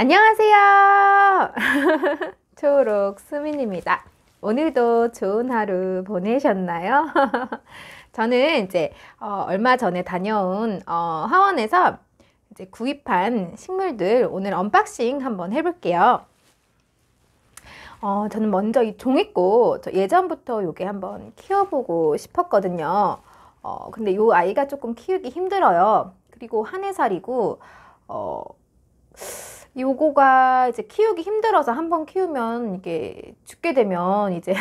안녕하세요. 초록 수민입니다. 오늘도 좋은 하루 보내셨나요? 저는 이제 어, 얼마 전에 다녀온 어, 하원에서 이제 구입한 식물들 오늘 언박싱 한번 해볼게요. 어, 저는 먼저 이 종이꽃 예전부터 요게 한번 키워보고 싶었거든요. 어, 근데 요 아이가 조금 키우기 힘들어요. 그리고 한 해살이고 어, 요거가 이제 키우기 힘들어서 한 번 키우면 이게 죽게 되면 이제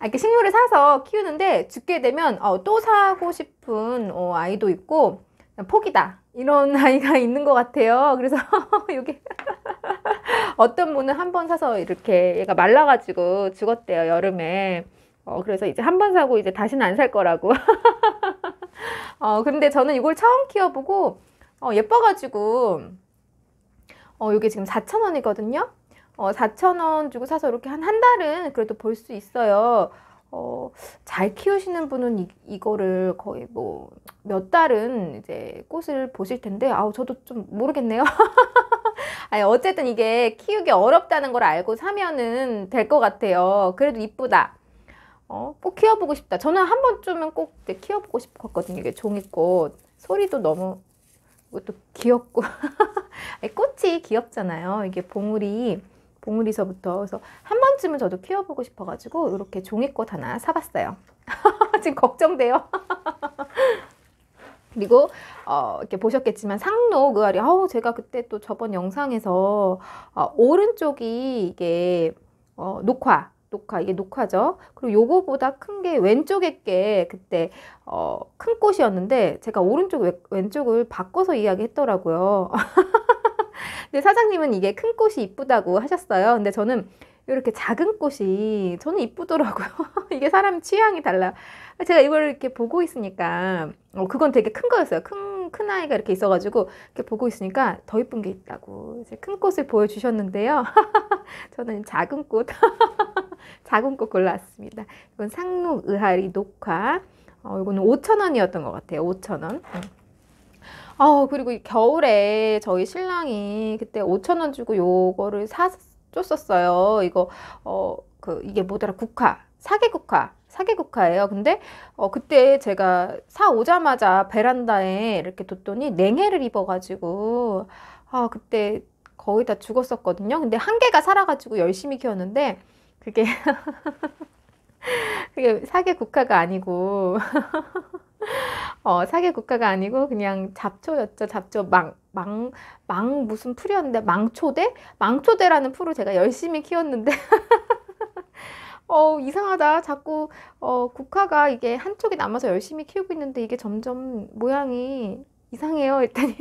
아, 이렇게 식물을 사서 키우는데 죽게 되면 어, 또 사고 싶은 어, 아이도 있고 포기다 이런 아이가 있는 것 같아요. 그래서 요게 어떤 분은 한번 사서 이렇게 얘가 말라가지고 죽었대요 여름에. 어, 그래서 이제 한 번 사고 이제 다시는 안 살 거라고. 어, 근데 저는 이걸 처음 키워보고 어, 예뻐가지고 어, 이게 지금 4,000원이거든요. 어, 4,000원 주고 사서 이렇게 한 한 달은 그래도 볼 수 있어요. 어, 잘 키우시는 분은 이, 이거를 거의 뭐 몇 달은 이제 꽃을 보실 텐데, 아우, 저도 좀 모르겠네요. 아니, 어쨌든 이게 키우기 어렵다는 걸 알고 사면은 될 것 같아요. 그래도 이쁘다. 어, 꼭 키워보고 싶다. 저는 한 번쯤은 꼭 키워보고 싶었거든요. 이게 종이꽃. 소리도 너무 이것도 귀엽고 꽃이 귀엽잖아요. 이게 봉우리 봉우리서부터 그래서 한 번쯤은 저도 키워보고 싶어가지고 이렇게 종이꽃 하나 사봤어요. 지금 걱정돼요. 그리고 어, 이렇게 보셨겠지만 상록 그아리 아우 제가 그때 또 저번 영상에서 어, 오른쪽이 이게 어, 녹화 녹화 이게 녹화죠. 그리고 요거보다 큰 게 왼쪽에 게 그때 어, 큰 꽃이었는데 제가 오른쪽 왼, 왼쪽을 바꿔서 이야기했더라고요. 근데 사장님은 이게 큰 꽃이 이쁘다고 하셨어요. 근데 저는 이렇게 작은 꽃이 저는 이쁘더라고요. 이게 사람 취향이 달라. 제가 이걸 이렇게 보고 있으니까 어, 그건 되게 큰 거였어요. 큰, 큰 아이가 이렇게 있어가지고 이렇게 보고 있으니까 더 이쁜 게 있다고 이제 큰 꽃을 보여주셨는데요. 저는 작은 꽃. 작은 꽃 골라왔습니다. 이건 상록의하리 녹화. 어, 이거는 5 0원이었던것 같아요. 5 0원 어, 그리고 겨울에 저희 신랑이 그때 5 0원 주고 요거를 사, 줬었어요. 이거, 어, 그, 이게 뭐더라, 국화. 사계국화. 사계국화예요. 근데 어 그때 제가 사 오자마자 베란다에 이렇게 뒀더니 냉해를 입어가지고 아 그때 거의 다 죽었었거든요. 근데 한 개가 살아가지고 열심히 키웠는데 그게 그게 사계 국화가 아니고 어, 사계 국화가 아니고 그냥 잡초였죠. 잡초 망, 망, 망 무슨 풀이었는데 망초대? 망초대라는 풀을 제가 열심히 키웠는데 어, 이상하다. 자꾸 어, 국화가 이게 한쪽이 남아서 열심히 키우고 있는데 이게 점점 모양이 이상해요. 했더니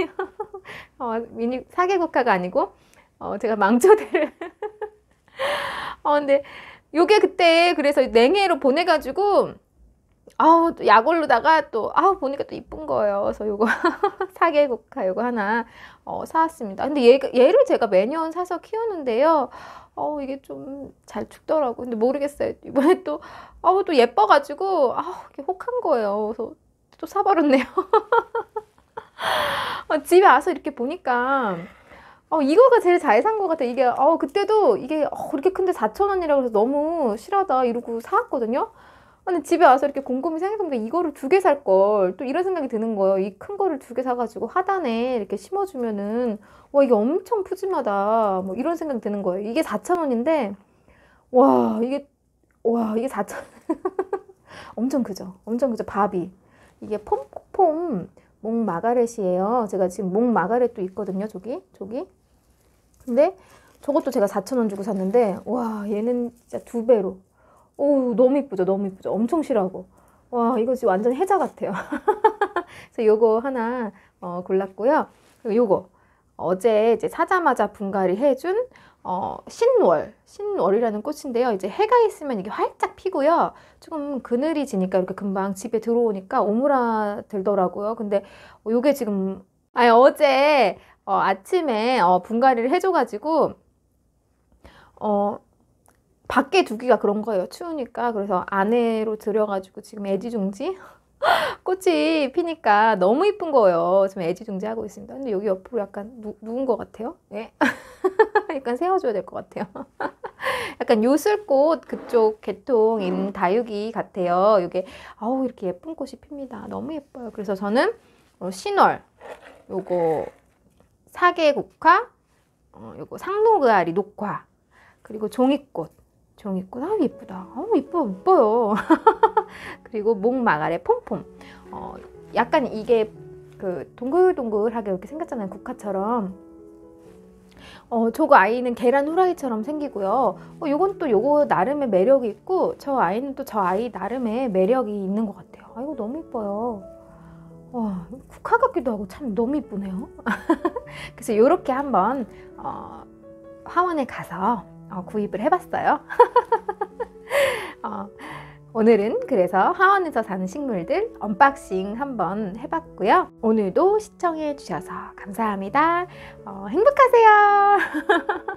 어, 미니 사계 국화가 아니고 어, 제가 망초대를 아, 근데 요게 그때 그래서 냉해로 보내가지고 아우 또 약올로다가 또 아우 보니까 또 이쁜 거예요. 그래서 요거 사계국화 요거 하나 어, 사왔습니다. 근데 얘, 얘를 제가 매년 사서 키우는데요. 어 이게 좀 잘 죽더라고. 근데 모르겠어요. 이번에 또 아우 어, 또 예뻐가지고 아우 이게 혹한 거예요. 그래서 또 사버렸네요. 어, 집에 와서 이렇게 보니까 어, 이거가 제일 잘 산 것 같아. 이게, 어, 그때도 이게, 어, 그렇게 큰데 4,000원이라고 해서 너무 실하다. 이러고 사왔거든요. 근데 집에 와서 이렇게 곰곰이 생각해보니까 이거를 두 개 살 걸 또 이런 생각이 드는 거예요. 이 큰 거를 두 개 사가지고 하단에 이렇게 심어주면은 와 이게 엄청 푸짐하다 뭐 이런 생각이 드는 거예요. 이게 4,000원인데 와 이게 와 이게 4,000원 엄청 크죠. 엄청 크죠. 밥이 이게 폼폼 목 마가렛이에요. 제가 지금 목 마가렛도 있거든요. 저기 저기 근데 저것도 제가 4,000원 주고 샀는데 와 얘는 진짜 두 배로 오 너무 이쁘죠 너무 이쁘죠 엄청 싫어하고와 이거 지금 완전 해자 같아요 그래서 요거 하나 어, 골랐고요 그리고 요거 어제 이제 사자마자 분갈이 해준 어, 신월 신월이라는 꽃인데요 이제 해가 있으면 이게 활짝 피고요 조금 그늘이 지니까 이렇게 금방 집에 들어오니까 오므라들더라고요 근데 요게 지금 아 어제 어, 아침에 어, 분갈이를 해 줘가지고 어, 밖에 두기가 그런 거예요. 추우니까 그래서 안으로 들여가지고 지금 애지중지 꽃이 피니까 너무 이쁜 거예요. 지금 애지중지 하고 있습니다. 근데 여기 옆으로 약간 누, 누운 것 같아요. 예. 약간 세워줘야 될 것 같아요. 약간 요술꽃 그쪽 개통인 다육이 같아요. 이게 아우 이렇게 예쁜 꽃이 핍니다. 너무 예뻐요. 그래서 저는 어, 신월 요거 사계 곡화 어, 요거 상동그아리 녹화, 그리고 종이꽃. 종이꽃, 아 예쁘다. 아우 예뻐, 예뻐요. 그리고 목마가래 폼폼. 어, 약간 이게 그 동글동글하게 이렇게 생겼잖아요. 국화처럼. 어, 저거 아이는 계란 후라이처럼 생기고요. 어, 요건 또 요거 나름의 매력이 있고, 저 아이는 또 저 아이 나름의 매력이 있는 것 같아요. 아이고, 너무 이뻐요. 와, 국화 같기도 하고 참 너무 이쁘네요. 그래서 이렇게 한번 어, 화원에 가서 어, 구입을 해봤어요. 어, 오늘은 그래서 화원에서 사는 식물들 언박싱 한번 해봤고요. 오늘도 시청해 주셔서 감사합니다. 어, 행복하세요.